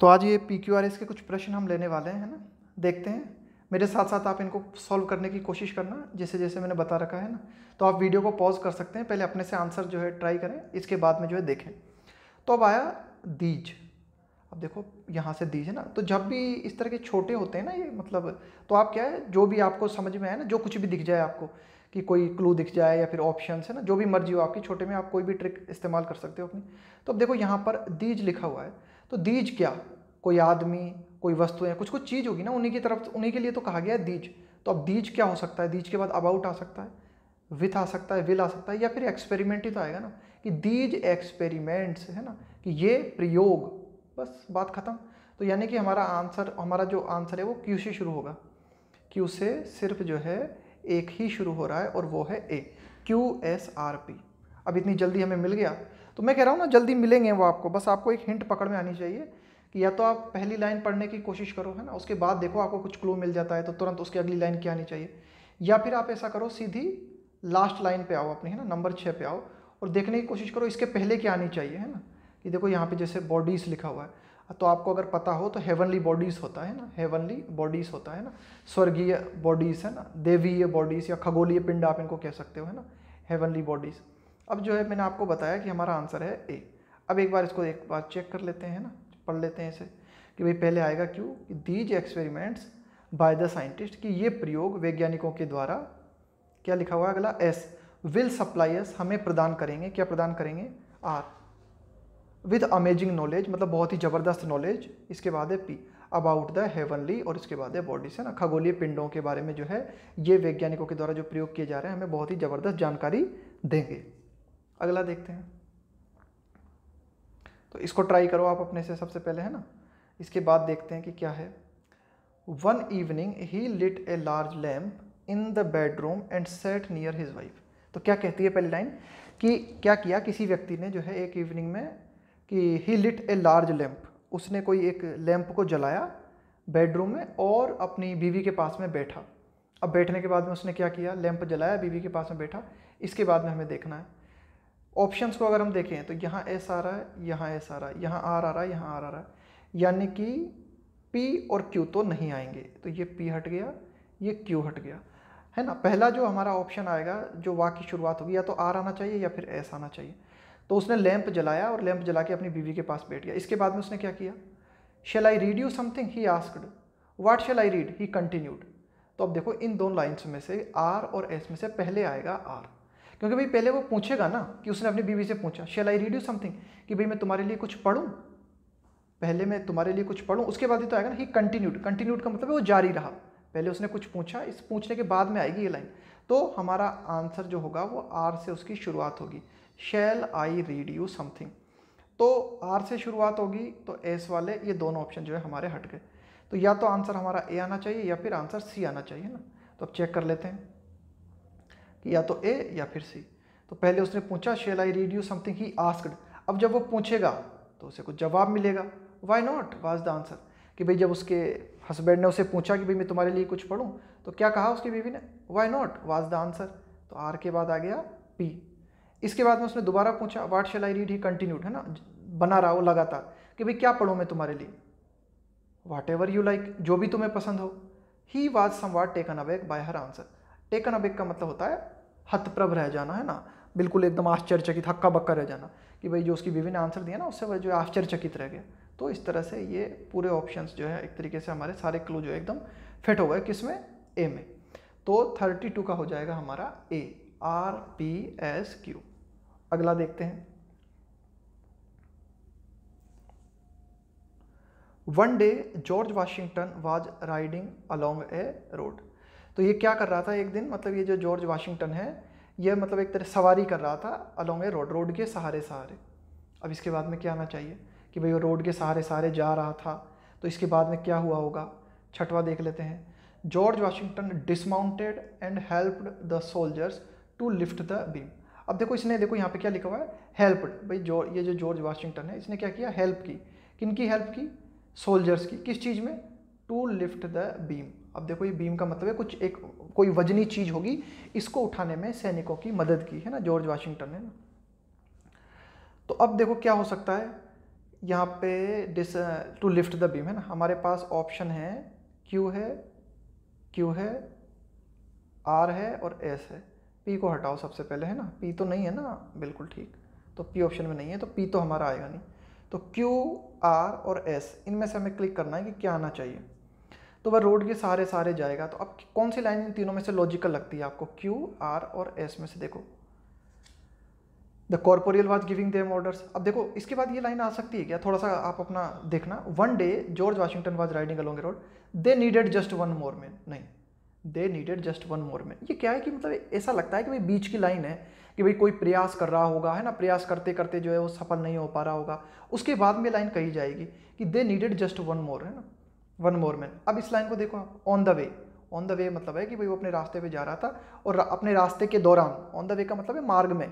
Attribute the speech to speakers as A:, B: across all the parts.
A: तो आज ये पी क्यू आर एस के कुछ प्रश्न हम लेने वाले हैं ना देखते हैं मेरे साथ साथ आप इनको सॉल्व करने की कोशिश करना जैसे जैसे मैंने बता रखा है ना तो आप वीडियो को पॉज कर सकते हैं पहले अपने से आंसर जो है ट्राई करें इसके बाद में जो है देखें तो अब आया दीज अब देखो यहाँ से दीज है ना तो जब भी इस तरह के छोटे होते हैं ना ये मतलब तो आप क्या है जो भी आपको समझ में आए ना जो कुछ भी दिख जाए आपको कि कोई क्लू दिख जाए या फिर ऑप्शन है ना जो भी मर्जी हो आपकी छोटे में आप कोई भी ट्रिक इस्तेमाल कर सकते हो अपनी तो अब देखो यहाँ पर दीज लिखा हुआ है तो दीज क्या कोई आदमी कोई वस्तु या कुछ कुछ चीज़ होगी ना उन्हीं की तरफ उन्हीं के लिए तो कहा गया है दीज तो अब दीज क्या हो सकता है दीज के बाद अबाउट आ सकता है विथ आ सकता है विल आ सकता है या फिर एक्सपेरिमेंट ही तो आएगा ना कि दीज एक्सपेरिमेंट्स है ना कि ये प्रयोग बस बात ख़त्म तो यानी कि हमारा आंसर हमारा जो आंसर है वो क्यू से शुरू होगा क्यू से सिर्फ जो है एक ही शुरू हो रहा है और वो है A Q S R P अब इतनी जल्दी हमें मिल गया तो मैं कह रहा हूँ ना जल्दी मिलेंगे वो आपको बस आपको एक हिंट पकड़ में आनी चाहिए कि या तो आप पहली लाइन पढ़ने की कोशिश करो है ना उसके बाद देखो आपको कुछ क्लू मिल जाता है तो तुरंत उसकी अगली लाइन क्या आनी चाहिए या फिर आप ऐसा करो सीधी लास्ट लाइन पर आओ अपनी है ना नंबर छः पे आओ और देखने की कोशिश करो इसके पहले क्या आनी चाहिए है ना कि देखो यहाँ पर जैसे बॉडीज़ लिखा हुआ है तो आपको अगर पता हो तो हेवनली बॉडीज़ होता है ना हेवनली बॉडीज़ होता है ना स्वर्गीय बॉडीज़ है ना देवीय बॉडीज़ या खगोलीय पिंड आप इनको कह सकते हो है ना हेवनली बॉडीज़ अब जो है मैंने आपको बताया कि हमारा आंसर है ए अब एक बार इसको एक बार चेक कर लेते हैं ना पढ़ लेते हैं इसे कि भाई पहले आएगा क्यों कि these experiments by the scientist कि ये प्रयोग वैज्ञानिकों के द्वारा क्या लिखा हुआ है अगला एस विल सप्लायर्स हमें प्रदान करेंगे क्या प्रदान करेंगे आर विद अमेजिंग नॉलेज मतलब बहुत ही ज़बरदस्त नॉलेज इसके बाद है पी अबाउट द हेवनली और इसके बाद है बॉडी से ना खगोलीय पिंडों के बारे में जो है ये वैज्ञानिकों के द्वारा जो प्रयोग किए जा रहे हैं हमें बहुत ही ज़बरदस्त जानकारी देंगे अगला देखते हैं तो इसको ट्राई करो आप अपने से सबसे पहले है ना इसके बाद देखते हैं कि क्या है one evening he lit a large lamp in the bedroom and set near his wife तो क्या कहती है पहली लाइन कि क्या किया किसी व्यक्ति ने जो है एक इवनिंग में कि he lit a large lamp उसने कोई एक लैम्प को जलाया बेडरूम में और अपनी बीवी के पास में बैठा अब बैठने के बाद में उसने क्या किया लैंप जलाया बीवी के पास में बैठा इसके बाद में हमें देखना है ऑप्शन को अगर हम देखें तो यहाँ एस आ रहा है यहाँ एस आ रहा है यहाँ आर आ रहा है यहाँ आर आ रहा है यानी कि पी और क्यू तो नहीं आएंगे तो ये पी हट गया ये क्यू हट गया है ना पहला जो हमारा ऑप्शन आएगा जो वाक की शुरुआत होगी या तो आर आना चाहिए या फिर एस आना चाहिए तो उसने लैंप जलाया और लैंप जला के अपनी बीवी के पास बैठ गया इसके बाद में उसने क्या किया shall I read you something he asked what shall I read he continued तो अब देखो इन दोनों लाइन्स में से आर और एस में से पहले आएगा आर क्योंकि भाई पहले वो पूछेगा ना कि उसने अपनी बीवी से पूछा shall I read you something कि भाई मैं तुम्हारे लिए कुछ पढ़ूँ पहले मैं तुम्हारे लिए कुछ पढ़ूँ उसके बाद ही तो आएगा ना ही कंटिन्यूड कंटिन्यूड का मतलब है वो जारी रहा पहले उसने कुछ पूछा इस पूछने के बाद में आएगी ये लाइन तो हमारा आंसर जो होगा वो आर से उसकी शुरुआत होगी shall I read you something तो आर से शुरुआत होगी तो एस वाले ये दोनों ऑप्शन जो है हमारे हट गए तो या तो आंसर हमारा ए आना चाहिए या फिर आंसर सी आना चाहिए ना तो अब चेक कर लेते हैं कि या तो ए या फिर सी तो पहले उसने पूछा shall I read you something he asked अब जब वो पूछेगा तो उसे कुछ जवाब मिलेगा why not was the answer कि भाई जब उसके हस्बैंड ने उसे पूछा कि भाई मैं तुम्हारे लिए कुछ पढ़ूँ तो क्या कहा उसकी बीवी ने why not was the answer तो आर के बाद आ गया पी इसके बाद में उसने दोबारा पूछा what shall I read he continued है ना बना रहा वो लगातार कि भाई क्या पढ़ूँ मैं तुम्हारे लिए वाट एवर यू लाइक जो भी तुम्हें पसंद हो he was somewhat taken awake by her answer taken awake का मतलब होता है हतप्रभ रह जाना है ना बिल्कुल एकदम आश्चर्यचकित हक्का बक्का रह जाना कि भाई जो उसकी विभिन्न ने आंसर दिया ना उससे वह जो आश्चर्यचकित रह गया तो इस तरह से ये पूरे ऑप्शंस जो है एक तरीके से हमारे सारे क्लू जो है एकदम फिट हो गए किस में ए में तो 32 का हो जाएगा हमारा A R P S Q अगला देखते हैं one day George Washington was riding along a road तो ये क्या कर रहा था एक दिन मतलब ये जो जॉर्ज वाशिंगटन है ये मतलब एक तरह सवारी कर रहा था अलोंग ए रोड रोड के सहारे सहारे अब इसके बाद में क्या आना चाहिए कि भाई वो रोड के सहारे सहारे जा रहा था तो इसके बाद में क्या हुआ होगा छठवा देख लेते हैं George Washington dismounted and helped the soldiers to lift the beam अब देखो इसने देखो यहाँ पे क्या लिखा हुआ है हेल्प्ड भाई जो ये जो जॉर्ज वाशिंगटन है इसने क्या किया हेल्प की किन की हेल्प की सोल्जर्स की किस चीज़ में टू लिफ्ट द बीम अब देखो ये बीम का मतलब है कुछ एक कोई वजनी चीज़ होगी इसको उठाने में सैनिकों की मदद की है ना जॉर्ज वाशिंगटन ने ना तो अब देखो क्या हो सकता है यहाँ पे this to lift the beam है ना हमारे पास ऑप्शन है क्यू है क्यू है आर है और एस है पी को हटाओ सबसे पहले है ना पी तो नहीं है ना बिल्कुल ठीक तो पी ऑप्शन में नहीं है तो पी तो हमारा आएगा नहीं तो क्यू आर और एस इनमें से हमें क्लिक करना है कि क्या आना चाहिए तो वह रोड के सारे सारे जाएगा तो अब कौन सी लाइन इन तीनों में से लॉजिकल लगती है आपको क्यू आर और एस में से देखो the corporal was giving them orders अब देखो इसके बाद ये लाइन आ सकती है क्या थोड़ा सा आप अपना देखना one day George Washington was riding along road they needed just one more man नहीं they needed just one more man ये क्या है कि मतलब ऐसा लगता है कि भाई बीच की लाइन है कि भाई कोई प्रयास कर रहा होगा है ना प्रयास करते करते जो है वो सफल नहीं हो पा रहा होगा उसके बाद में लाइन कही जाएगी कि they needed just one more है ना वन मोर मैन अब इस लाइन को देखो आप on the way on the way मतलब है कि भाई वो अपने रास्ते पे जा रहा था और अपने रास्ते के दौरान ऑन द वे का मतलब है मार्ग में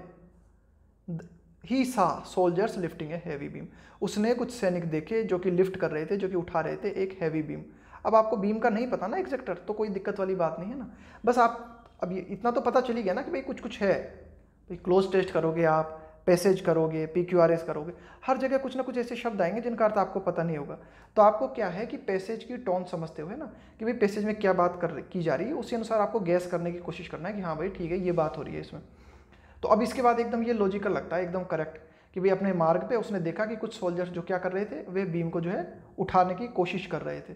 A: ही saw soldiers lifting heavy beam उसने कुछ सैनिक देखे जो कि लिफ्ट कर रहे थे जो कि उठा रहे थे एक हैवी बीम अब आपको बीम का नहीं पता ना एग्जैक्टर तो कोई दिक्कत वाली बात नहीं है ना बस आप अब ये इतना तो पता चली गया ना कि भाई कुछ कुछ है भाई क्लोज टेस्ट करोगे आप पैसेज करोगे पी क्यू आर एस करोगे हर जगह कुछ ना कुछ ऐसे शब्द आएंगे जिनका अर्थ आपको पता नहीं होगा तो आपको क्या है कि पैसेज की टोन समझते हुए ना कि भाई पैसेज में क्या बात कर की जा रही है उसी अनुसार आपको गैस करने की कोशिश करना है कि हाँ भाई ठीक है ये बात हो रही है इसमें तो अब इसके बाद एकदम ये लॉजिकल लगता है एकदम करेक्ट कि भाई अपने मार्ग पे उसने देखा कि कुछ सोल्जर्स जो क्या कर रहे थे वे बीम को जो है उठाने की कोशिश कर रहे थे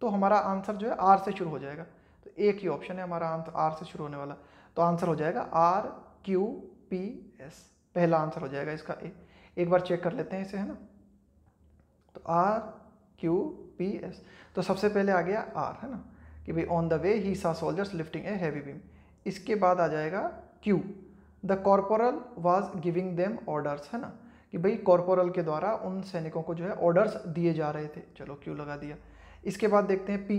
A: तो हमारा आंसर जो है आर से शुरू हो जाएगा तो एक ही ऑप्शन है हमारा आंसर आर से शुरू होने वाला तो आंसर हो जाएगा आर क्यू पी एस पहला आंसर हो जाएगा इसका ए एक बार चेक कर लेते हैं इसे है ना तो आर क्यू पी एस तो सबसे पहले आ गया आर है ना कि भाई on the way he saw soldiers lifting a heavy beam इसके बाद आ जाएगा Q the corporal was giving them orders है ना कि भाई कॉरपोरल के द्वारा उन सैनिकों को जो है ऑर्डर्स दिए जा रहे थे चलो क्यू लगा दिया इसके बाद देखते हैं P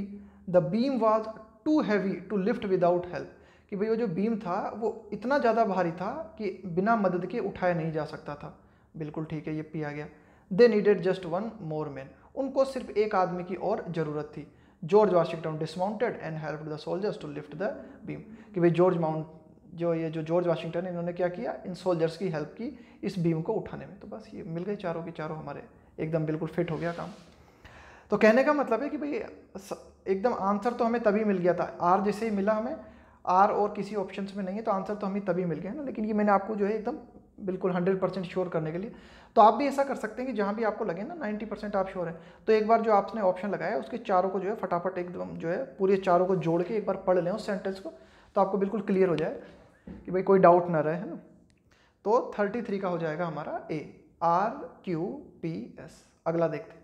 A: the beam was too heavy to lift without help कि भाई वो जो बीम था वो इतना ज़्यादा भारी था कि बिना मदद के उठाया नहीं जा सकता था बिल्कुल ठीक है ये पिया गया they needed just one more man उनको सिर्फ एक आदमी की और ज़रूरत थी George Washington dismounted and help the soldiers to lift the beam कि भाई जॉर्ज माउंट जो ये जो जॉर्ज वाशिंगटन इन्होंने क्या किया इन सोल्जर्स की हेल्प की इस बीम को उठाने में तो बस ये मिल गए चारों के चारों हमारे एकदम बिल्कुल फिट हो गया काम तो कहने का मतलब है कि भाई एकदम आंसर तो हमें तभी मिल गया था आर जैसे ही मिला हमें आर और किसी ऑप्शन में नहीं है तो आंसर तो हमें तभी मिल गया है ना लेकिन ये मैंने आपको जो है एकदम बिल्कुल हंड्रेड परसेंट श्योर करने के लिए तो आप भी ऐसा कर सकते हैं कि जहाँ भी आपको लगे ना नाइन्टी परसेंट आप श्योर हैं तो एक बार जो आपने ऑप्शन लगाया उसके चारों को जो है फटाफट एकदम जो है पूरे चारों को जोड़ के एक बार पढ़ लें उस सेंटेंस को तो आपको बिल्कुल क्लियर हो जाए कि भाई कोई डाउट ना रहे है ना तो थर्टी थ्री का हो जाएगा हमारा A R Q P S अगला देखते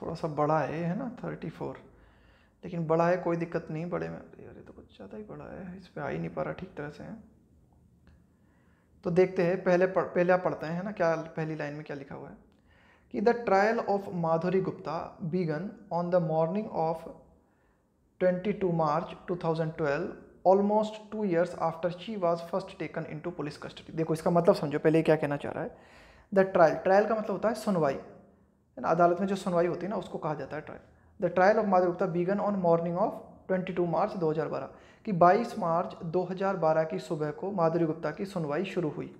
A: थोड़ा सा बड़ा ए है ना थर्टी फोर लेकिन बड़ा है कोई दिक्कत नहीं बड़े में अरे तो कुछ ज़्यादा ही बड़ा है इस पर आ ही नहीं पा रहा ठीक तरह से है तो देखते हैं पहले पढ़, पहले आप पढ़ते हैं ना क्या पहली लाइन में क्या लिखा हुआ है कि the trial of Madhuri Gupta began on the morning of 22 March 2012 almost two years after she was first taken into police custody देखो इसका मतलब समझो पहले क्या कहना चाह रहा है द ट्रायल ट्रायल का मतलब होता है सुनवाई है ना अदालत में जो सुनवाई होती है ना उसको कहा जाता है trial the trial of Madhuri Gupta began on morning of 22 March 2012 कि 22 मार्च 2012 की सुबह को माधुरी गुप्ता की सुनवाई शुरू हुई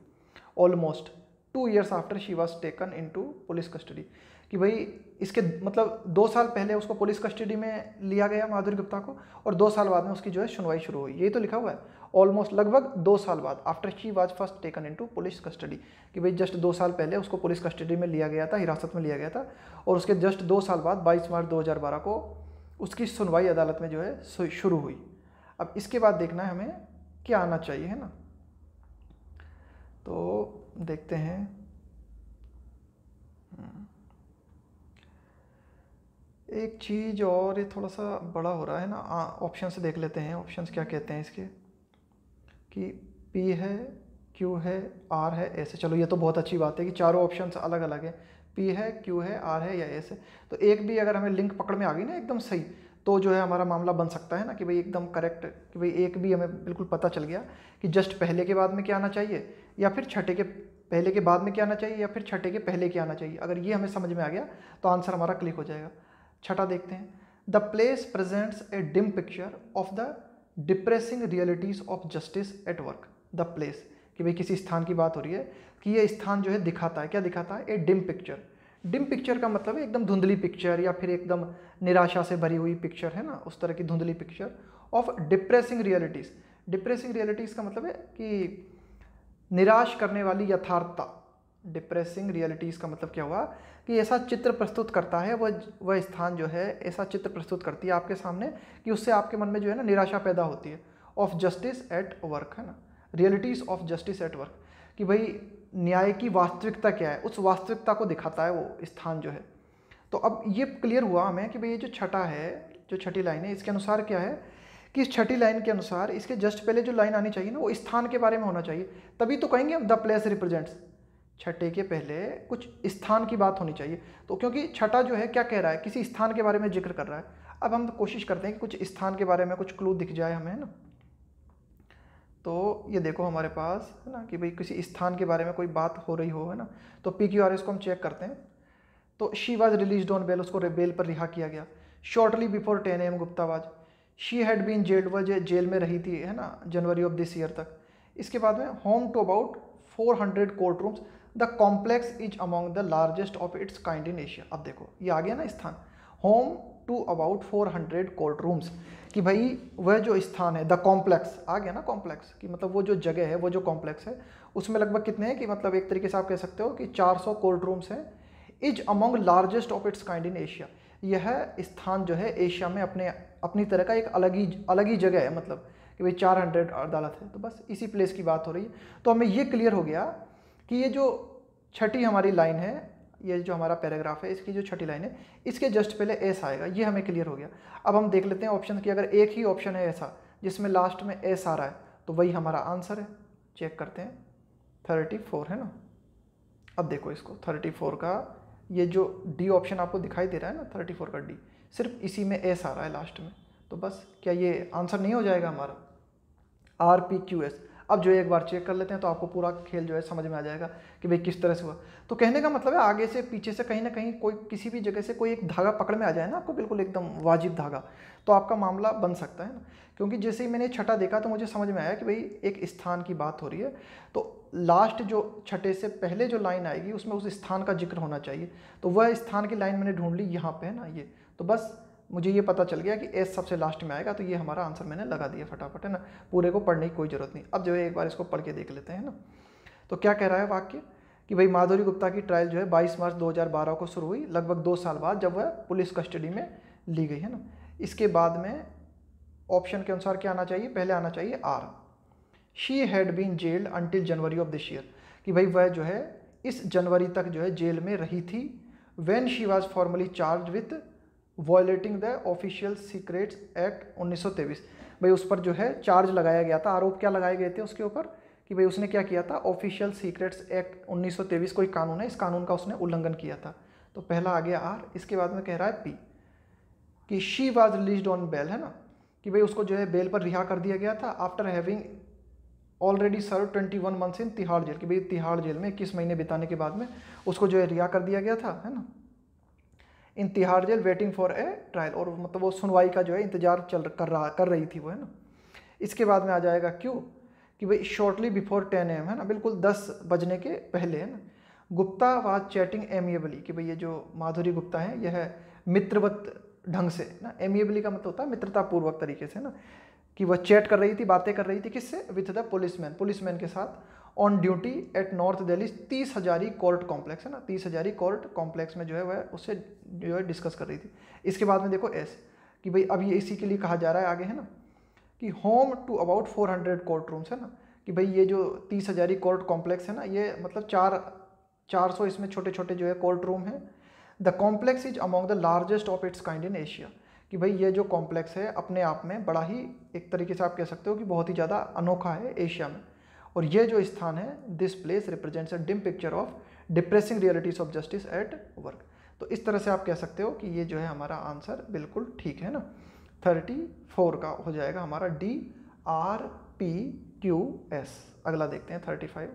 A: almost two years after she was taken into police custody कि भाई इसके मतलब दो साल पहले उसको पुलिस कस्टडी में लिया गया माधुरी गुप्ता को और दो साल बाद में उसकी जो है सुनवाई शुरू हुई यही तो लिखा हुआ है ऑलमोस्ट लगभग दो साल बाद after she was first taken into police custody कि भाई जस्ट दो साल पहले उसको पुलिस कस्टडी में लिया गया था हिरासत में लिया गया था और उसके जस्ट दो साल बाद बाईस मार्च 2012 को उसकी सुनवाई अदालत में जो है शुरू हुई अब इसके बाद देखना है हमें क्या आना चाहिए है ना तो देखते हैं एक चीज़ और ये थोड़ा सा बड़ा हो रहा है ना ऑप्शन से देख लेते हैं ऑप्शन क्या कहते हैं इसके कि पी है क्यू है आर है एस है चलो ये तो बहुत अच्छी बात है कि चारों ऑप्शन अलग अलग हैं पी है क्यू है आर है या एस है तो एक भी अगर हमें लिंक पकड़ में आ गई ना एकदम सही तो जो है हमारा मामला बन सकता है ना कि भाई एकदम करेक्ट कि भाई एक भी हमें बिल्कुल पता चल गया कि जस्ट पहले के बाद में क्या आना चाहिए या फिर छठे के पहले के बाद में क्या आना चाहिए या फिर छठे के पहले क्या आना चाहिए अगर ये हमें समझ में आ गया तो आंसर हमारा क्लिक हो जाएगा छठा देखते हैं the place presents a dim picture of the depressing realities of justice at work the place कि भाई किसी स्थान की बात हो रही है कि यह स्थान जो है दिखाता है क्या दिखाता है a dim picture dim picture का मतलब है एकदम धुंधली पिक्चर या फिर एकदम निराशा से भरी हुई पिक्चर है ना उस तरह की धुंधली picture of depressing realities depressing realities का मतलब है कि निराश करने वाली यथार्थता डिप्रेसिंग रियलिटीज़ का मतलब क्या हुआ कि ऐसा चित्र प्रस्तुत करता है वह वह स्थान जो है ऐसा चित्र प्रस्तुत करती है आपके सामने कि उससे आपके मन में जो है ना निराशा पैदा होती है ऑफ जस्टिस एट वर्क है ना realities of justice at work कि भाई न्याय की वास्तविकता क्या है उस वास्तविकता को दिखाता है वो स्थान जो है तो अब ये क्लियर हुआ हमें कि भाई ये जो छठा है जो छठी लाइन है इसके अनुसार क्या है कि इस छठी लाइन के अनुसार इसके जस्ट पहले जो लाइन आनी चाहिए ना वो स्थान के बारे में होना चाहिए तभी तो कहेंगे हम द प्लेस रिप्रेजेंट्स छठे के पहले कुछ स्थान की बात होनी चाहिए तो क्योंकि छठा जो है क्या कह रहा है किसी स्थान के बारे में जिक्र कर रहा है अब हम कोशिश करते हैं कि कुछ स्थान के बारे में कुछ क्लू दिख जाए हमें है ना तो ये देखो हमारे पास है ना कि भाई किसी स्थान के बारे में कोई बात हो रही हो है ना तो पी क्यू आर एस को हम चेक करते हैं तो she was release on bail उसको बेल पर रिहा किया गया shortly before ten am Gupta was she had been jailed वज जेल में रही थी है ना जनवरी ऑफ दिस ईयर तक इसके बाद में home to about four hundred court rooms the complex is among the largest of its kind in Asia अब देखो ये आ गया ना स्थान home to about 400 court rooms कि भाई वह जो स्थान है द कॉम्प्लेक्स आ गया ना कॉम्प्लेक्स कि मतलब वो जो जगह है वो जो कॉम्प्लेक्स है उसमें लगभग कितने हैं कि मतलब एक तरीके से आप कह सकते हो कि 400 कोल्ड रूम्स हैं is among largest of its kind in Asia यह स्थान जो है एशिया में अपने अपनी तरह का एक अलग ही अलग ही जगह है मतलब कि भाई 400 अदालत है तो बस इसी प्लेस की बात हो रही है तो हमें ये क्लियर हो गया कि ये जो छठी हमारी लाइन है ये जो हमारा पैराग्राफ है इसकी जो छठी लाइन है इसके जस्ट पहले एस आएगा ये हमें क्लियर हो गया अब हम देख लेते हैं ऑप्शन की अगर एक ही ऑप्शन है ऐसा जिसमें लास्ट में एस आ रहा है तो वही हमारा आंसर है चेक करते हैं थर्टी फोर है ना अब देखो इसको थर्टी फोर का ये जो डी ऑप्शन आपको दिखाई दे रहा है ना थर्टी फोर का डी सिर्फ इसी में एस आ रहा है लास्ट में तो बस क्या ये आंसर नहीं हो जाएगा हमारा आर पी क्यू एस अब जो एक बार चेक कर लेते हैं तो आपको पूरा खेल जो है समझ में आ जाएगा कि भाई किस तरह से हुआ तो कहने का मतलब है आगे से पीछे से कहीं ना कहीं कोई किसी भी जगह से कोई एक धागा पकड़ में आ जाए ना आपको बिल्कुल एकदम वाजिब धागा तो आपका मामला बन सकता है ना क्योंकि जैसे ही मैंने छठा देखा तो मुझे समझ में आया कि भाई एक स्थान की बात हो रही है तो लास्ट जो छठे से पहले जो लाइन आएगी उसमें उस स्थान का जिक्र होना चाहिए तो वह स्थान की लाइन मैंने ढूंढ ली यहाँ पे है ना ये तो बस मुझे ये पता चल गया कि एस सबसे लास्ट में आएगा तो ये हमारा आंसर मैंने लगा दिया फटाफट है ना पूरे को पढ़ने की कोई ज़रूरत नहीं अब जो है एक बार इसको पढ़ के देख लेते हैं ना तो क्या कह रहा है वाक्य कि भाई माधुरी गुप्ता की ट्रायल जो है बाईस मार्च दो को शुरू हुई लगभग दो साल बाद जब वह पुलिस कस्टडी में ली गई है ना इसके बाद में ऑप्शन के अनुसार क्या आना चाहिए पहले आना चाहिए R she had been jailed until January of this year कि भाई वह जो है इस जनवरी तक जो है जेल में रही थी when she was formally charge with violating the official secrets act उन्नीस भाई उस पर जो है चार्ज लगाया गया था आरोप क्या लगाए गए थे उसके ऊपर कि भाई उसने क्या किया था ऑफिशियल सीक्रेट्स एक्ट 1923 कोई कानून है इस कानून का उसने उल्लंघन किया था तो पहला आ गया आर इसके बाद में कह रहा है पी कि she was release on bail है ना कि भाई उसको जो है बेल पर रिहा कर दिया गया था after having already serve twenty one months in Tihar jail कि भाई तिहाड़ जेल में इक्कीस महीने बिताने के बाद में उसको जो है रिहा कर दिया गया था है ना इंतहार jail waiting for a trial और मतलब वो सुनवाई का जो है इंतजार चल कर रहा कर रही थी वो है ना इसके बाद में आ जाएगा क्यों कि भाई शॉर्टली बिफोर टेन एम है ना बिल्कुल दस बजने के पहले है ना गुप्ता वाज चैटिंग एमिएबली कि भाई ये जो माधुरी गुप्ता है यह मित्रवत ढंग से ना एमिएबली का मतलब होता है मित्रतापूर्वक तरीके से ना कि वह चैट कर रही थी बातें कर रही थी किससे विथ द पुलिसमैन पुलिसमैन के साथ on duty at north Delhi Tis Hazari court complex है ना तीस हजारी कोर्ट कॉम्प्लेक्स में जो है वह उससे जो है डिस्कस कर रही थी इसके बाद में देखो एस कि भाई अब ये इसी के लिए कहा जा रहा है आगे है ना कि home to about four hundred court rooms है ना कि भाई ये जो तीस हजारी कोर्ट कॉम्प्लेक्स है ना ये मतलब चार चार सौ इसमें छोटे छोटे जो है कोर्ट रूम हैं the complex is among the largest of its kind in Asia कि भाई ये जो कॉम्प्लेक्स है अपने आप में बड़ा ही एक तरीके से आप कह सकते हो कि बहुत ही ज़्यादा अनोखा है एशिया में और ये जो स्थान है this place represents a dim picture of depressing realities of justice at work तो इस तरह से आप कह सकते हो कि ये जो है हमारा आंसर बिल्कुल ठीक है ना थर्टी फोर का हो जाएगा हमारा D R P Q S अगला देखते हैं थर्टी हम्म,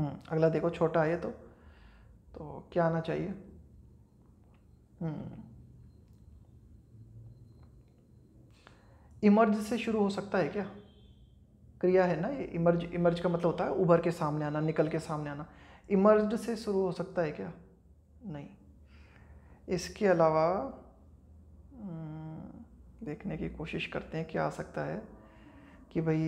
A: फाइव अगला देखो छोटा है ये तो तो क्या आना चाहिए हम्म। इमर्ज से शुरू हो सकता है क्या क्रिया है ना ये इमर्ज इमर्ज का मतलब होता है उभर के सामने आना निकल के सामने आना इमर्ज से शुरू हो सकता है क्या नहीं इसके अलावा हम्म, देखने की कोशिश करते हैं क्या आ सकता है कि भाई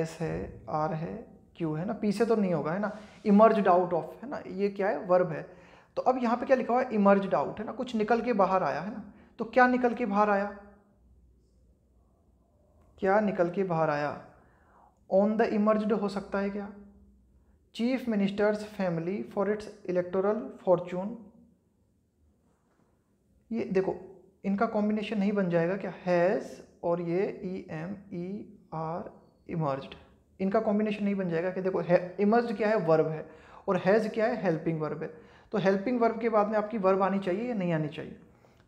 A: एस है आर है क्यू है ना पी से तो नहीं होगा है ना इमर्ज आउट ऑफ है ना ये क्या है वर्ब है तो अब यहाँ पे क्या लिखा हुआ है इमर्ज आउट है ना कुछ निकल के बाहर आया है ना तो क्या निकल के बाहर आया क्या निकल के बाहर आया ऑन द इमर्ज्ड हो सकता है क्या chief ministers family for its electoral fortune ये देखो इनका कॉम्बिनेशन नहीं बन जाएगा क्या हैज़ और ये E M E R emerged इनका कॉम्बिनेशन नहीं बन जाएगा कि देखो इमर्ज्ड क्या है वर्ब है और हैज़ क्या है हेल्पिंग वर्ब है तो हेल्पिंग वर्ब के बाद में आपकी वर्ब आनी चाहिए या नहीं आनी चाहिए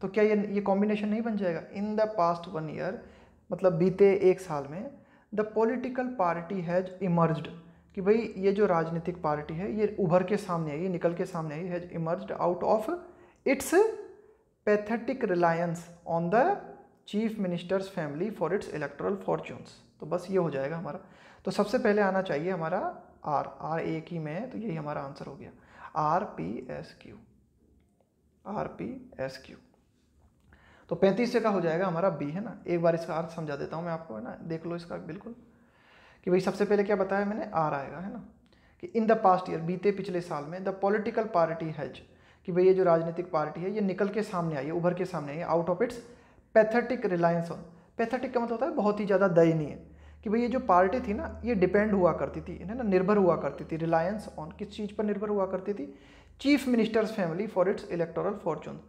A: तो क्या ये ये कॉम्बिनेशन नहीं बन जाएगा in the past one year मतलब बीते एक साल में the political party has emerge कि भाई ये जो राजनीतिक पार्टी है ये उभर के सामने आई निकल के सामने आई has emerge out of its pathetic reliance on the chief ministers family for its electoral fortunes तो बस ये हो जाएगा हमारा तो सबसे पहले आना चाहिए हमारा आर आर ए की में तो यही हमारा आंसर हो गया R P S Q R P S Q तो पैंतीस से का हो जाएगा हमारा बी है ना एक बार इसका अर्थ समझा देता हूँ मैं आपको है ना देख लो इसका बिल्कुल कि भाई सबसे पहले क्या बताया मैंने आर आएगा है ना कि इन द पास्ट ईयर बीते पिछले साल में द पॉलिटिकल पार्टी हैज कि भाई ये जो राजनीतिक पार्टी है ये निकल के सामने आई है उभर के सामने आई है out of its pathetic reliance on pathetic का मतलब होता है बहुत ही ज़्यादा दयनीय कि भाई ये जो पार्टी थी ना ये डिपेंड हुआ करती थी है ना निर्भर हुआ करती थी रिलायंस ऑन किस चीज़ पर निर्भर हुआ करती थी chief ministers family for its electoral fortune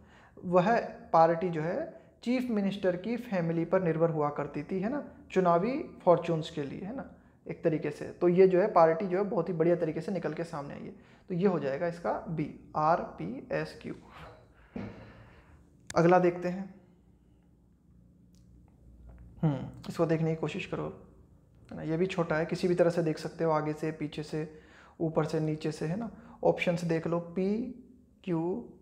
A: वह पार्टी जो है चीफ मिनिस्टर की फैमिली पर निर्भर हुआ करती थी है ना चुनावी फॉर्चून्स के लिए है ना एक तरीके से तो ये जो है पार्टी जो है बहुत ही बढ़िया तरीके से निकल के सामने आई है तो ये हो जाएगा इसका B R P S Q अगला देखते हैं हम्म इसको देखने की कोशिश करो है ना ये भी छोटा है किसी भी तरह से देख सकते हो आगे से पीछे से ऊपर से नीचे से है ना ऑप्शन देख लो पी क्यू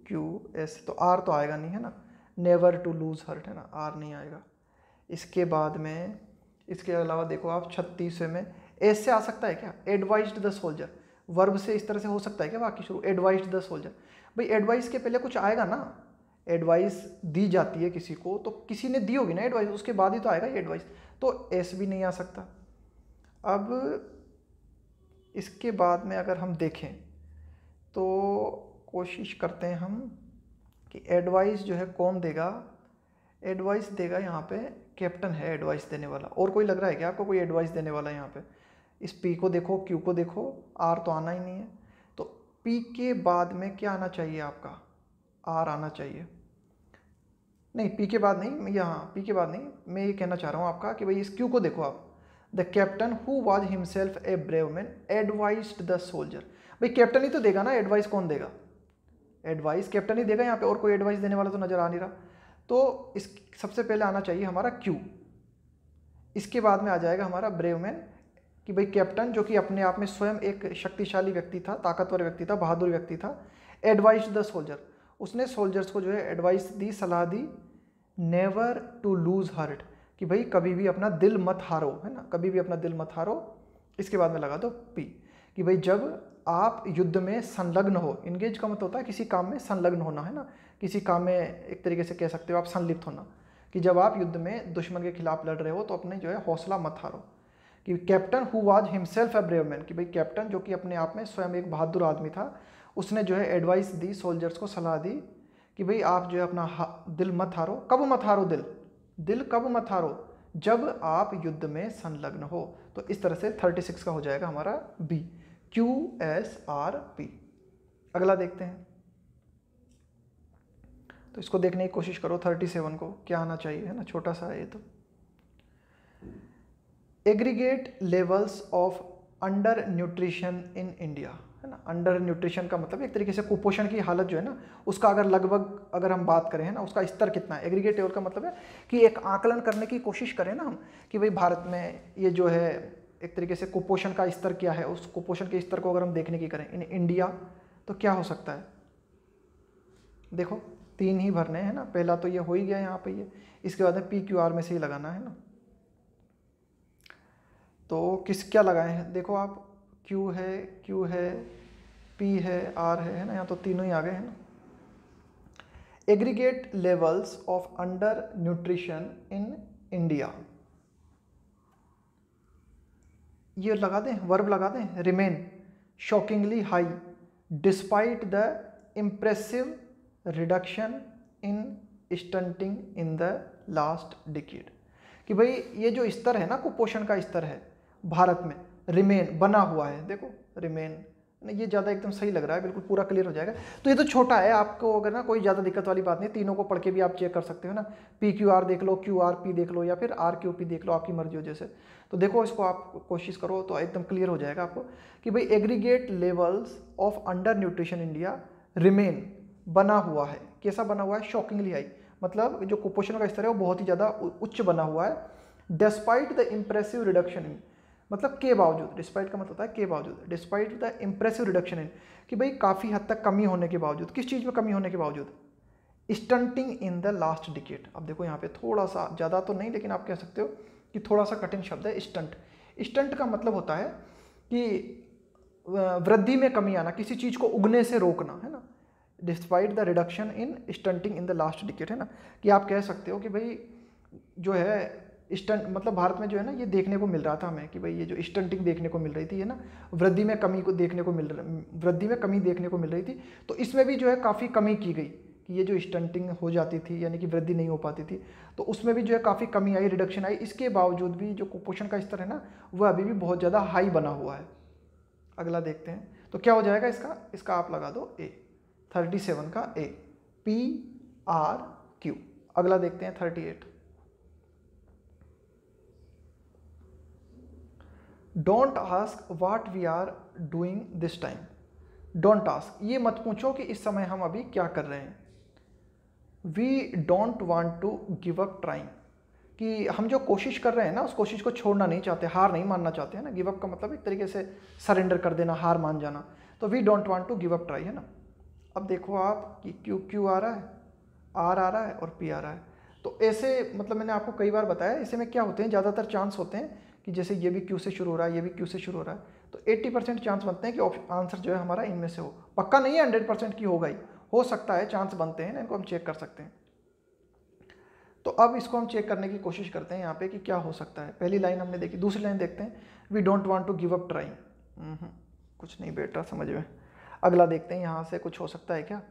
A: क्यू एस तो आर तो आएगा नहीं है ना नेवर टू लूज़ हर्ट है ना आर नहीं आएगा इसके बाद में इसके अलावा देखो आप छत्तीसवें में एस से आ सकता है क्या एडवाइज द सोल्जर वर्ब से इस तरह से हो सकता है क्या बाकी शुरू एडवाइज द सोल्जर भाई एडवाइस के पहले कुछ आएगा ना एडवाइस दी जाती है किसी को तो किसी ने दी होगी ना एडवाइस उसके बाद ही तो आएगा ये एडवाइस तो एस भी नहीं आ सकता अब इसके बाद में अगर हम देखें तो कोशिश करते हैं हम कि एडवाइस जो है कौन देगा एडवाइस देगा यहाँ पे कैप्टन है एडवाइस देने वाला और कोई लग रहा है क्या आपको कोई एडवाइस देने वाला है यहाँ पे इस पी को देखो क्यू को देखो आर तो आना ही नहीं है तो पी के बाद में क्या आना चाहिए आपका आर आना चाहिए नहीं पी के बाद नहीं यहाँ पी के बाद नहीं मैं ये कहना चाह रहा हूँ आपका कि भाई इस क्यू को देखो आप the captain who was himself a brave man advise the soldier भाई कैप्टन ही तो देगा ना एडवाइस कौन देगा एडवाइस कैप्टन ही देगा यहाँ पे और कोई एडवाइस देने वाला तो नज़र आ नहीं रहा तो इस सबसे पहले आना चाहिए हमारा क्यू इसके बाद में आ जाएगा हमारा ब्रेव मैन कि भाई कैप्टन जो कि अपने आप में स्वयं एक शक्तिशाली व्यक्ति था ताकतवर व्यक्ति था बहादुर व्यक्ति था एडवाइस द सोल्जर उसने सोल्जर्स को जो है एडवाइस दी सलाह दी नेवर टू लूज़ हर्ट कि भाई कभी भी अपना दिल मत हारो है ना कभी भी अपना दिल मत हारो इसके बाद में लगा दो पी कि भाई जब आप युद्ध में संलग्न हो इंगेज का मतलब होता है किसी काम में संलग्न होना है ना किसी काम में एक तरीके से कह सकते हो आप संलिप्त होना कि जब आप युद्ध में दुश्मन के खिलाफ लड़ रहे हो तो अपने जो है हौसला मत हारो कि captain who was himself a brave man कि भाई कैप्टन जो कि अपने आप में स्वयं एक बहादुर आदमी था उसने जो है एडवाइस दी सोल्जर्स को सलाह दी कि भाई आप जो है अपना दिल मत हारो कब मत हारो दिल दिल कब मत हारो जब आप युद्ध में संलग्न हो तो इस तरह से सिक्स का हो जाएगा हमारा B Q S R P अगला देखते हैं तो इसको देखने की कोशिश करो थर्टी सेवन को क्या आना चाहिए है ना छोटा सा ये तो aggregate levels of undernutrition in India है ना अंडर न्यूट्रिशन का मतलब एक तरीके से कुपोषण की हालत जो है ना उसका अगर लगभग अगर हम बात करें है ना उसका स्तर कितना है एग्रीगेट लेवल का मतलब है कि एक आकलन करने की कोशिश करें ना हम कि भाई भारत में ये जो है एक तरीके से कुपोषण का स्तर क्या है उस कुपोषण के स्तर को अगर हम देखने की करें इन इंडिया तो क्या हो सकता है देखो तीन ही भरने हैं ना पहला तो ये हो ही गया यहाँ पे ये इसके बाद में पी क्यू आर में से ही लगाना है ना तो किस क्या लगाए हैं देखो आप क्यू है क्यू है पी है आर है है ना यहाँ तो तीनों ही आ गए हैं ना aggregate levels of undernutrition in India ये लगा दें वर्ब लगा दें remain shockingly high despite the impressive reduction in stunting in the last decade कि भाई ये जो स्तर है ना कुपोषण का स्तर है भारत में रिमेन बना हुआ है देखो रिमेन नहीं ये ज़्यादा एकदम सही लग रहा है बिल्कुल पूरा क्लियर हो जाएगा तो ये तो छोटा है आपको अगर ना कोई ज़्यादा दिक्कत वाली बात नहीं तीनों को पढ़ के भी आप चेक कर सकते हो ना पी क्यू आर देख लो क्यू आर पी देख लो या फिर आर क्यू पी देख लो आपकी मर्जी हो जैसे तो देखो इसको आप कोशिश करो तो एकदम क्लियर हो जाएगा आपको कि भाई aggregate levels of undernutrition India remain बना हुआ है कैसा बना हुआ है शॉकिंगली हाई मतलब जो कुपोषण का स्तर है वो बहुत ही ज़्यादा उच्च बना हुआ है despite the impressive reduction in मतलब के बावजूद डिस्पाइट का मतलब होता है के बावजूद despite the impressive reduction in कि भाई काफ़ी हद तक कमी होने के बावजूद किस चीज़ में कमी होने के बावजूद stunting in the last decade अब देखो यहाँ पे थोड़ा सा ज़्यादा तो नहीं लेकिन आप कह सकते हो कि थोड़ा सा कठिन शब्द है स्टंट स्टंट का मतलब होता है कि वृद्धि में कमी आना किसी चीज़ को उगने से रोकना है ना despite the reduction in stunting in the last decade है ना कि आप कह सकते हो कि भाई जो है स्टंट मतलब भारत में जो है ना ये देखने को मिल रहा था हमें कि भाई ये जो स्टंटिंग देखने को मिल रही थी है ना वृद्धि में कमी को देखने को मिल वृद्धि में कमी देखने को मिल रही थी तो इसमें भी जो है काफ़ी कमी की गई कि ये जो स्टंटिंग हो जाती थी यानी कि वृद्धि नहीं हो पाती थी तो उसमें भी जो है काफ़ी कमी आई रिडक्शन आई इसके बावजूद भी जो कुपोषण का स्तर है ना वह अभी भी बहुत ज़्यादा हाई बना हुआ है अगला देखते हैं तो क्या हो जाएगा इसका इसका आप लगा दो ए थर्टी सेवन का ए पी आर क्यू अगला देखते हैं thirty eight don't ask what we are doing this time don't ask ये मत पूछो कि इस समय हम अभी क्या कर रहे हैं we don't want to give up trying कि हम जो कोशिश कर रहे हैं ना उस कोशिश को छोड़ना नहीं चाहते हार नहीं मानना चाहते हैं ना गिव अप का मतलब एक तरीके से सरेंडर कर देना हार मान जाना तो we don't want to give up try है ना अब देखो आप कि क्यू क्यू आ रहा है आर आ रहा है और पी आ रहा है तो ऐसे मतलब मैंने आपको कई बार बताया ऐसे में क्या होते हैं ज़्यादातर चांस होते हैं कि जैसे ये भी क्यू से शुरू हो रहा है ये भी क्यू से शुरू हो रहा है तो 80 परसेंट चांस बनते हैं कि आंसर जो है हमारा इनमें से हो पक्का नहीं है हंड्रेड परसेंट की होगा ही हो सकता है चांस बनते हैं ना इनको हम चेक कर सकते हैं तो अब इसको हम चेक करने की कोशिश करते हैं यहाँ पे कि क्या हो सकता है पहली लाइन हमने देखी दूसरी लाइन देखते हैं we don't want to give up trying कुछ नहीं बेटा समझ में अगला देखते हैं यहाँ से कुछ हो सकता है क्या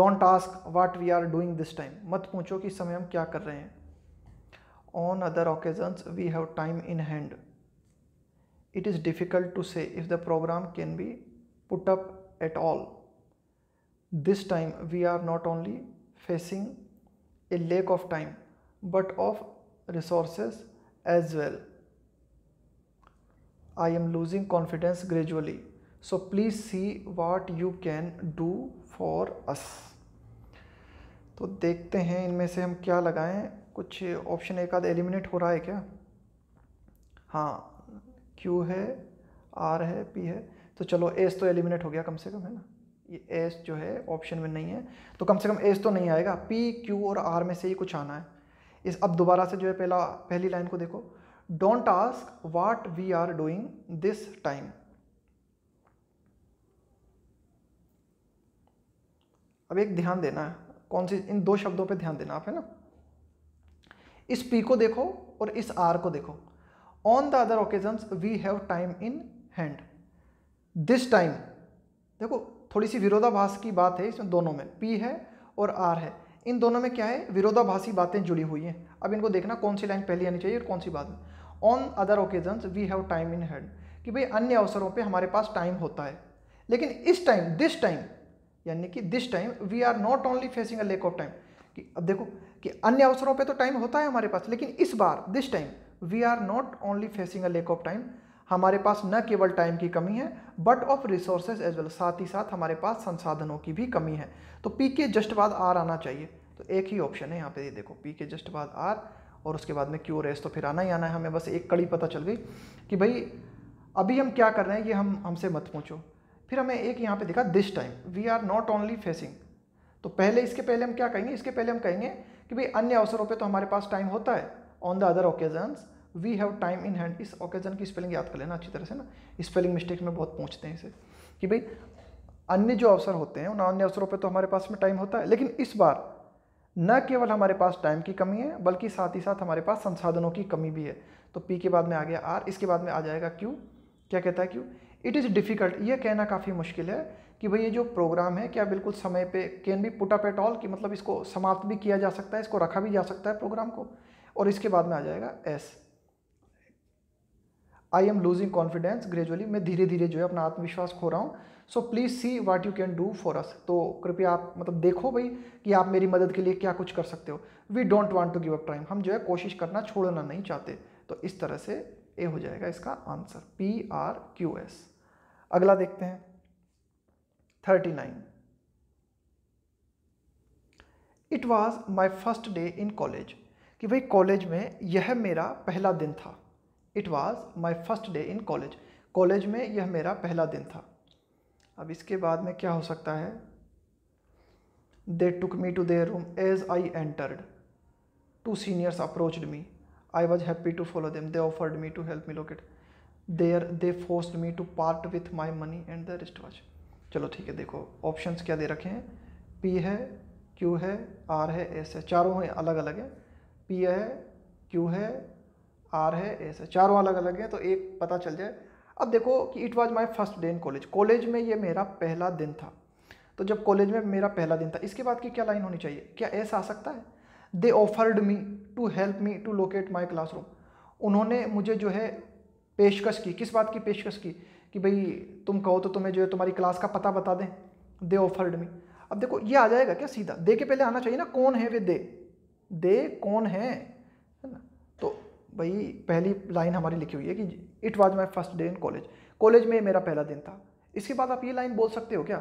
A: don't ask what we are doing this time मत पूछो कि इस समय हम क्या कर रहे हैं on other occasions we have time in hand it is difficult to say if the program can be put up at all this time we are not only facing a lack of time but of resources as well i am losing confidence gradually so please see what you can do for us तो देखते हैं इनमें से हम क्या लगाएं कुछ option एक आध एलिमिनेट हो रहा है क्या हाँ क्यू है आर है पी है तो चलो एस तो एलिमिनेट हो गया कम से कम है ना ये एस जो है ऑप्शन में नहीं है तो कम से कम एस तो नहीं आएगा पी क्यू और आर में से ही कुछ आना है इस अब दोबारा से जो है पहला पहली लाइन को देखो don't ask what we are doing this time अब एक ध्यान देना है कौन सी इन दो शब्दों पे ध्यान देना आप है ना इस पी को देखो और इस आर को देखो on the other occasions we have time in hand this time देखो थोड़ी सी विरोधाभास की बात है इसमें दोनों में पी है और आर है इन दोनों में क्या है विरोधाभासी बातें जुड़ी हुई हैं अब इनको देखना कौन सी लाइन पहली आनी चाहिए और कौन सी बात में on other occasions we have time in hand कि भाई अन्य अवसरों पे हमारे पास टाइम होता है लेकिन इस टाइम दिस टाइम यानी कि this time we are not only facing a lack of time कि अब देखो कि अन्य अवसरों पे तो टाइम होता है हमारे पास लेकिन इस बार this time we are not only facing a lack of time हमारे पास न केवल टाइम की कमी है but of resources as well साथ ही साथ हमारे पास संसाधनों की भी कमी है तो पी के जस्ट बाद आर आना चाहिए तो एक ही ऑप्शन है यहाँ पे ये देखो पी के जस्ट बाद आर और उसके बाद में क्यू रेस तो फिर आना ही आना है हमें बस एक कड़ी पता चल गई कि भाई अभी हम क्या कर रहे हैं ये हम हमसे मत पूछो फिर हमें एक यहाँ पे देखा this time we are not only facing तो पहले इसके पहले हम क्या कहेंगे इसके पहले हम कहेंगे कि भाई अन्य अवसरों पे तो हमारे पास टाइम होता है on the other occasions we have time in hand इस ओकेजन की स्पेलिंग याद कर लेना अच्छी तरह से ना स्पेलिंग मिस्टेक्स में बहुत पहुँचते हैं इसे कि भाई अन्य जो अवसर होते हैं उन अन्य अवसरों पर तो हमारे पास में टाइम होता है लेकिन इस बार न केवल हमारे पास टाइम की कमी है बल्कि साथ ही साथ हमारे पास संसाधनों की कमी भी है तो पी के बाद में आ गया आर इसके बाद में आ जाएगा क्यू क्या कहता है क्यू इट इज़ डिफ़िकल्ट ये कहना काफ़ी मुश्किल है कि भाई ये जो प्रोग्राम है क्या बिल्कुल समय पे can be put up at all कि मतलब इसको समाप्त भी किया जा सकता है इसको रखा भी जा सकता है प्रोग्राम को और इसके बाद में आ जाएगा as I am losing confidence gradually मैं धीरे धीरे जो है अपना आत्मविश्वास खो रहा हूँ so please see what you can do for us तो कृपया आप मतलब देखो भाई कि आप मेरी मदद के लिए क्या कुछ कर सकते हो we don't want to give up time हम जो है कोशिश करना छोड़ना नहीं चाहते तो इस तरह से ए हो जाएगा इसका answer P R Q S अगला देखते हैं thirty nine it was my first day in college कि भाई कॉलेज में यह मेरा पहला दिन था it was my first day in college college में यह मेरा पहला दिन था अब इसके बाद में क्या हो सकता है they took me to their room as I entered two seniors approached me I I was happy to follow them. They offered me to help me they are they forced me to part with my money and the wrist watch. चलो ठीक है देखो options क्या दे रखे हैं P है Q है R है एस है चारों हैं अलग अलग है पी है क्यू है आर है एस है चारों अलग अलग हैं तो एक पता चल जाए अब देखो कि it was my first day in college college में ये मेरा पहला दिन था तो जब कॉलेज में मेरा पहला दिन था इसके बाद की क्या लाइन होनी चाहिए क्या ऐसा आ सकता है they offered me to help me to locate my classroom उन्होंने मुझे जो है पेशकश की किस बात की पेशकश की कि भाई तुम कहो तो तुम्हें जो है तुम्हारी क्लास का पता बता दें दे ऑफर्ड मी अब देखो ये आ जाएगा क्या सीधा दे के पहले आना चाहिए ना कौन है वे दे दे कौन है है ना तो भाई पहली लाइन हमारी लिखी हुई है कि it was my first day in college college में मेरा पहला दिन था इसके बाद आप ये लाइन बोल सकते हो क्या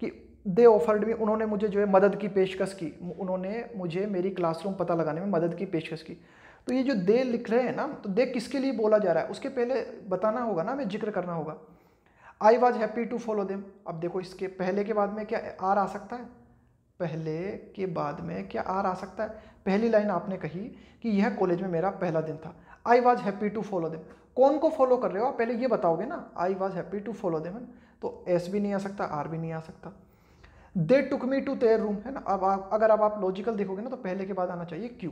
A: कि दे ऑफर्ड भी उन्होंने मुझे जो है मदद की पेशकश की उन्होंने मुझे मेरी क्लासरूम पता लगाने में मदद की पेशकश की तो ये जो दे लिख रहे हैं ना तो दे किसके लिए बोला जा रहा है उसके पहले बताना होगा ना हमें जिक्र करना होगा I was happy to follow them अब देखो इसके पहले के बाद में क्या आर आ सकता है पहले के बाद में क्या आर आ सकता है पहली लाइन आपने कही कि यह कॉलेज में मेरा पहला दिन था I was happy to follow them कौन को फॉलो कर रहे हो आप पहले ये बताओगे ना I was happy to follow them तो एस भी नहीं आ सकता आर भी नहीं आ सकता दे टुक मी टू तेयर रूम है ना अब आप अगर अब आप लॉजिकल देखोगे ना तो पहले के बाद आना चाहिए क्यों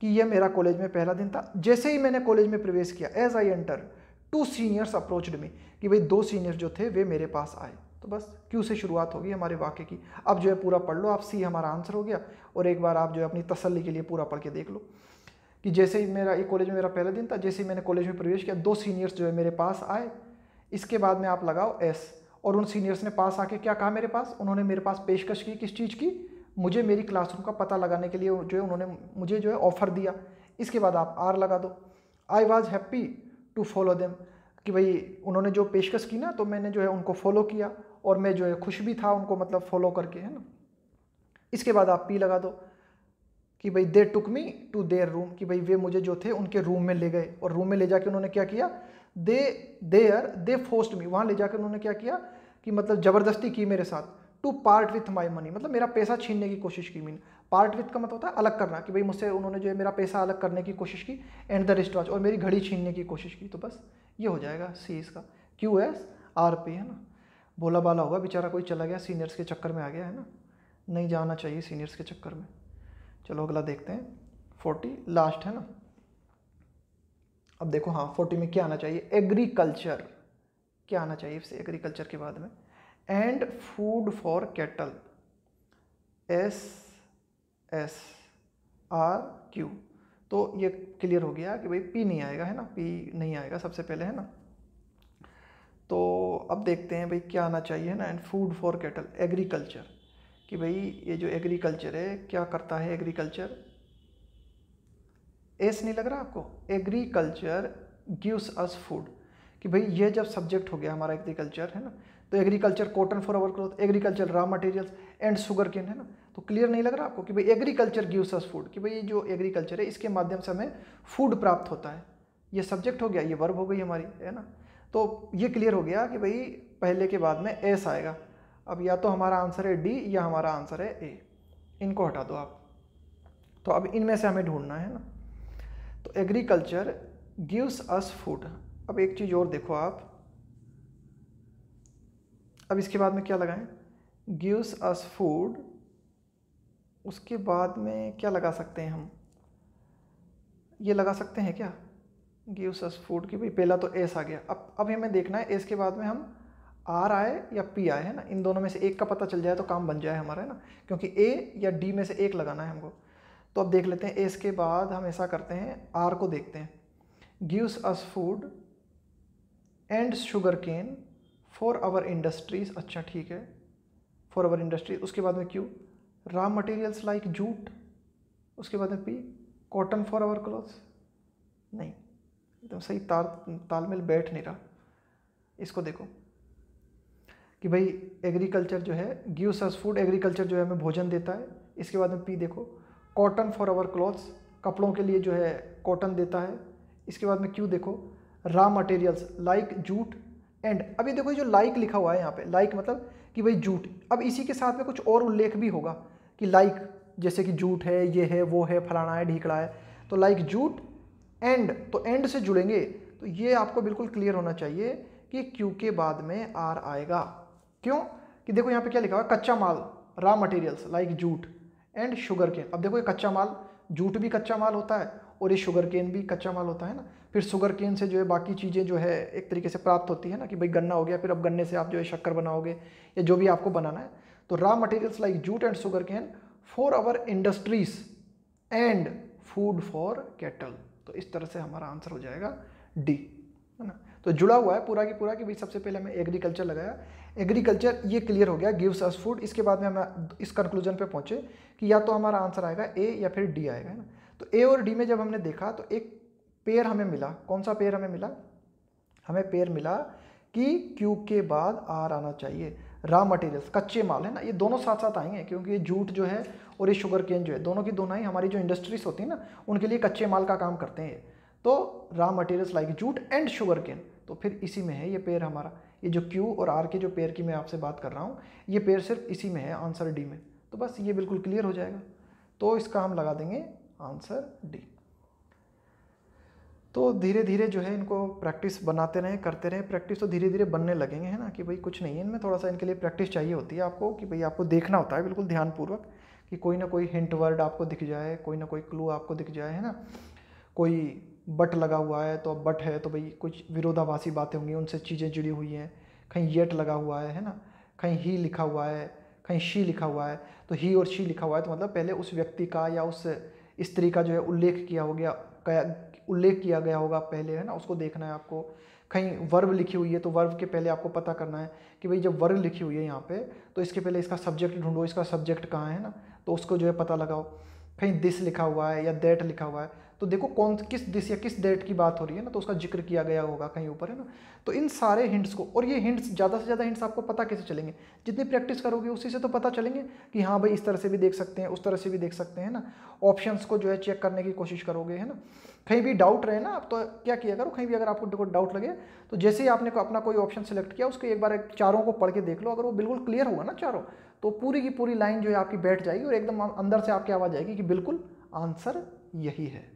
A: कि ये मेरा कॉलेज में पहला दिन था जैसे ही मैंने कॉलेज में प्रवेश किया as I enter two seniors approached me कि भाई दो सीनियर जो थे वे मेरे पास आए तो बस क्यू से शुरुआत होगी हमारे वाक्य की अब जो है पूरा पढ़ लो आप सी हमारा आंसर हो गया और एक बार आप जो है अपनी तसल्ली के लिए पूरा पढ़ के देख लो कि जैसे ही मेरा ये कॉलेज में मेरा पहला दिन था जैसे ही मैंने कॉलेज में प्रवेश किया दो सीनियर्स जो है मेरे पास आए इसके बाद में आप लगाओ एस और उन सीनियर्स ने पास आके क्या कहा मेरे पास उन्होंने मेरे पास पेशकश की किस चीज़ की मुझे मेरी क्लासरूम का पता लगाने के लिए जो है उन्होंने मुझे जो है ऑफ़र दिया इसके बाद आप आर लगा दो I was happy to follow them कि भाई उन्होंने जो पेशकश की ना तो मैंने जो है उनको फॉलो किया और मैं जो है खुश भी था उनको मतलब फॉलो करके है ना इसके बाद आप पी लगा दो कि भाई they took me to their room कि भाई वे मुझे जो थे उनके रूम में ले गए और रूम में ले जाके उन्होंने क्या किया दे देयर दे फोस्ट मी वहाँ ले जाकर उन्होंने क्या किया कि मतलब ज़बरदस्ती की मेरे साथ to part with my money मतलब मेरा पैसा छीनने की कोशिश की मीन पार्ट विथ का मतलब होता है अलग करना कि भाई मुझसे उन्होंने जो है मेरा पैसा अलग करने की कोशिश की एंड द रिस्ट वॉच और मेरी घड़ी छीनने की कोशिश की तो बस ये हो जाएगा सी इसका क्यू एस आर पी है ना बोला बाला होगा बेचारा कोई चला गया सीनियर्स के चक्कर में आ गया है ना नहीं जाना चाहिए सीनियर्स के चक्कर में चलो अगला देखते हैं फोर्टी लास्ट है ना अब देखो हाँ फोर्टी में क्या आना चाहिए एग्रीकल्चर क्या आना चाहिए इससे एग्रीकल्चर के बाद में and food for cattle S S R Q तो ये क्लियर हो गया कि भाई पी नहीं आएगा है ना पी नहीं आएगा सबसे पहले है ना तो अब देखते हैं भाई क्या आना चाहिए ना and food for cattle agriculture कि भाई ये जो एग्रीकल्चर है क्या करता है एग्रीकल्चर एस नहीं लग रहा आपको एग्रीकल्चर गिव्स अस फूड कि भाई ये जब सब्जेक्ट हो गया हमारा एग्रीकल्चर है ना तो agriculture cotton for our cloth agriculture raw materials and sugar cane है ना तो क्लियर नहीं लग रहा आपको कि भाई एग्रीकल्चर गिव्स अस फूड कि भाई ये जो एग्रीकल्चर है इसके माध्यम से हमें फूड प्राप्त होता है ये सब्जेक्ट हो गया ये वर्ब हो गई हमारी है ना तो ये क्लियर हो गया कि भाई पहले के बाद में एस आएगा अब या तो हमारा आंसर है डी या हमारा आंसर है ए इनको हटा दो आप तो अब इनमें से हमें ढूंढना है ना तो एग्रीकल्चर गिव्स अस फूड अब एक चीज़ और देखो आप अब इसके बाद में क्या लगाएं गिव्स अस फूड उसके बाद में क्या लगा सकते हैं हम ये लगा सकते हैं क्या गिव्स अस फूड की भाई पहला तो एस आ गया अब अब हमें देखना है एस के बाद में हम आर आए या पी आए है ना इन दोनों में से एक का पता चल जाए तो काम बन जाए हमारा है ना क्योंकि ए या डी में से एक लगाना है हमको तो अब देख लेते हैं एस के बाद हम ऐसा करते हैं आर को देखते हैं gives us food and sugar cane for our industries अच्छा ठीक है फॉर आवर इंडस्ट्रीज उसके बाद में Q raw materials like jute उसके बाद में P cotton for our clothes नहीं एकदम सही ताल तालमेल बैठ नहीं रहा इसको देखो कि भाई एग्रीकल्चर जो है गिवस अस फूड एग्रीकल्चर जो है हमें भोजन देता है इसके बाद में पी देखो कॉटन फॉर आवर क्लॉथ्स कपड़ों के लिए जो है कॉटन देता है इसके बाद में क्यों देखो raw materials like jute and अभी देखो जो लाइक लिखा हुआ है यहाँ पे लाइक मतलब कि भाई जूट अब इसी के साथ में कुछ और उल्लेख भी होगा कि लाइक जैसे कि जूट है ये है वो है फलाना है ढीकड़ा है तो लाइक जूट एंड तो एंड से जुड़ेंगे तो ये आपको बिल्कुल क्लियर होना चाहिए कि क्यू के बाद में आर आएगा क्यों कि देखो यहाँ पे क्या लिखा हुआ कच्चा माल raw materials like jute and sugar cane अब देखो ये कच्चा माल जूट भी कच्चा माल होता है और ये शुगर केन भी कच्चा माल होता है ना फिर शुगर केन से जो है बाकी चीज़ें जो है एक तरीके से प्राप्त होती है ना कि भाई गन्ना हो गया फिर अब गन्ने से आप जो है शक्कर बनाओगे या जो भी आपको बनाना है तो raw materials like jute and sugar cane for our industries and food for cattle तो इस तरह से हमारा आंसर हो जाएगा डी है ना तो जुड़ा हुआ है पूरा की पूरा कि भाई सबसे पहले हमें एग्रीकल्चर लगाया एग्रीकल्चर ये क्लियर हो गया गिव्स अस फूड इसके बाद में हम इस कंक्लूजन पे पहुंचे कि या तो हमारा आंसर आएगा ए या फिर डी आएगा है ना तो ए और डी में जब हमने देखा तो एक पेयर हमें मिला कौन सा पेयर हमें मिला हमें पेयर मिला कि क्यू के बाद आर आना चाहिए रॉ मटेरियल्स कच्चे माल है ना ये दोनों साथ साथ आएंगे क्योंकि ये जूट जो है और ये शुगर केन जो है दोनों की दोनों ही हमारी जो इंडस्ट्रीज होती है ना उनके लिए कच्चे माल का काम करते हैं तो raw materials like jute and sugar cane तो फिर इसी में है ये पेयर हमारा ये जो क्यू और आर के जो पेयर की मैं आपसे बात कर रहा हूँ ये पेयर सिर्फ इसी में है आंसर डी में तो बस ये बिल्कुल क्लियर हो जाएगा तो इसका हम लगा देंगे आंसर डी तो धीरे धीरे जो है इनको प्रैक्टिस बनाते रहें करते रहें प्रैक्टिस तो धीरे धीरे बनने लगेंगे है ना कि भाई कुछ नहीं है इनमें थोड़ा सा इनके लिए प्रैक्टिस चाहिए होती है आपको कि भाई आपको देखना होता है बिल्कुल ध्यानपूर्वक कि कोई ना कोई हिंट वर्ड आपको दिख जाए कोई ना कोई क्लू आपको दिख जाए है ना कोई बट लगा हुआ है तो अब बट है तो भाई कुछ विरोधाभासी बातें होंगी उनसे चीज़ें जुड़ी हुई हैं कहीं येट लगा हुआ है है ना कहीं ही लिखा हुआ है कहीं शी लिखा हुआ है तो ही और शी लिखा हुआ है तो मतलब पहले उस व्यक्ति का या उस स्त्री का जो है उल्लेख किया हो गया उल्लेख किया गया होगा पहले है ना उसको देखना है आपको कहीं वर्ब लिखी हुई है तो वर्ब के पहले आपको पता करना है कि भाई जब वर्ब लिखी हुई है यहाँ पे तो इसके पहले इसका सब्जेक्ट ढूंढो इसका सब्जेक्ट कहाँ है ना तो उसको जो है पता लगाओ कहीं दिस लिखा हुआ है या दैट लिखा हुआ है तो देखो कौन किस दिस या किस डेट की बात हो रही है ना तो उसका जिक्र किया गया होगा कहीं ऊपर है ना तो इन सारे हिंट्स को और ये हिंट्स ज़्यादा से ज़्यादा हिंट्स आपको पता कैसे चलेंगे जितनी प्रैक्टिस करोगे उसी से तो पता चलेंगे कि हाँ भाई इस तरह से भी देख सकते हैं उस तरह से भी देख सकते हैं ना ऑप्शन को जो है चेक करने की कोशिश करोगे है ना कहीं भी डाउट रहे ना आप तो क्या किया करो कहीं भी अगर आपको डाउट लगे तो जैसे ही आपने को अपना कोई ऑप्शन सेलेक्ट किया उसके एक बार चारों को पढ़ के देख लो अगर वो बिल्कुल क्लियर होगा ना चारों तो पूरी की पूरी लाइन जो है आपकी बैठ जाएगी और एकदम अंदर से आपकी आवाज़ आएगी कि बिल्कुल आंसर यही है